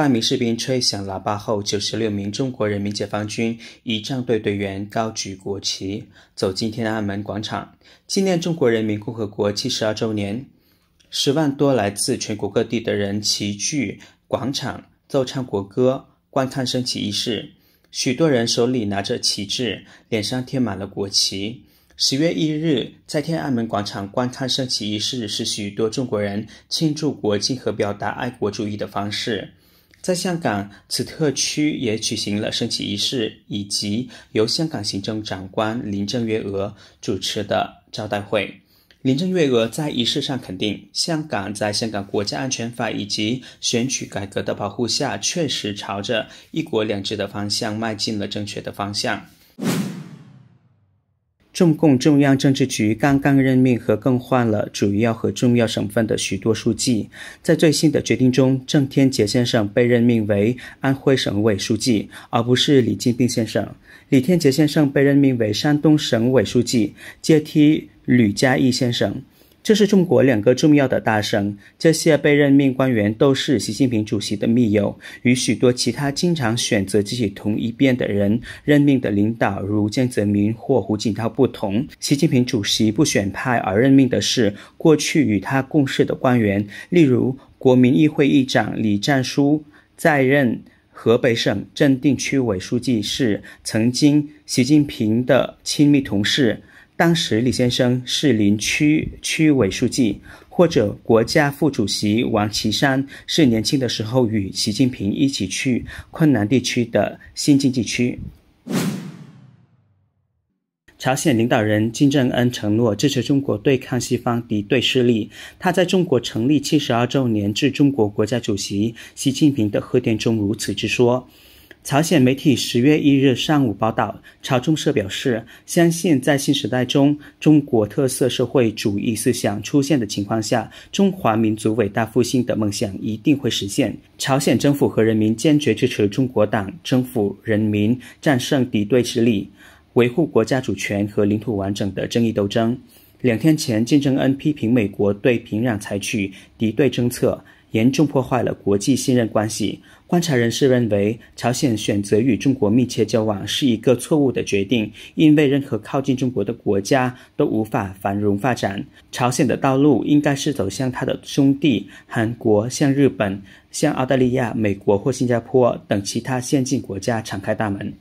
万名士兵吹响喇叭后，九十六名中国人民解放军仪仗队队员高举国旗走进天安门广场，纪念中国人民共和国七十二周年。十万多来自全国各地的人齐聚广场，奏唱国歌，观看升旗仪式。许多人手里拿着旗帜，脸上贴满了国旗。十月一日在天安门广场观看升旗仪式，是许多中国人庆祝国庆和表达爱国主义的方式。在香港，此特区也举行了升旗仪式，以及由香港行政长官林郑月娥主持的招待会。林郑月娥在仪式上肯定，香港在香港国家安全法以及选举改革的保护下，确实朝着“一国两制”的方向迈进了正确的方向。中共中央政治局刚刚任命和更换了主要和重要省份的许多书记。在最新的决定中，郑天杰先生被任命为安徽省委书记，而不是李金兵先生。李天杰先生被任命为山东省委书记，接替吕嘉义先生。这是中国两个重要的大省，这些被任命官员都是习近平主席的密友，与许多其他经常选择自己同一边的人任命的领导，如江泽民或胡锦涛不同。习近平主席不选派而任命的是过去与他共事的官员，例如国民议会议长李战书，在任河北省正定区委书记时，曾经习近平的亲密同事。当时，李先生是林区区委书记，或者国家副主席王岐山是年轻的时候与习近平一起去困难地区的新经济区。朝鲜领导人金正恩承诺支持中国对抗西方敌对势力。他在中国成立七十二周年致中国国家主席习近平的贺电中如此之说。朝鲜媒体十月一日上午报道，朝中社表示，相信在新时代中中国特色社会主义思想出现的情况下，中华民族伟大复兴的梦想一定会实现。朝鲜政府和人民坚决支持中国党、政府、人民战胜敌对势力，维护国家主权和领土完整的正义斗争。两天前，金正恩批评美国对平壤采取敌对政策。严重破坏了国际信任关系。观察人士认为，朝鲜选择与中国密切交往是一个错误的决定，因为任何靠近中国的国家都无法繁荣发展。朝鲜的道路应该是走向他的兄弟韩国、向日本、向澳大利亚、美国或新加坡等其他先进国家敞开大门。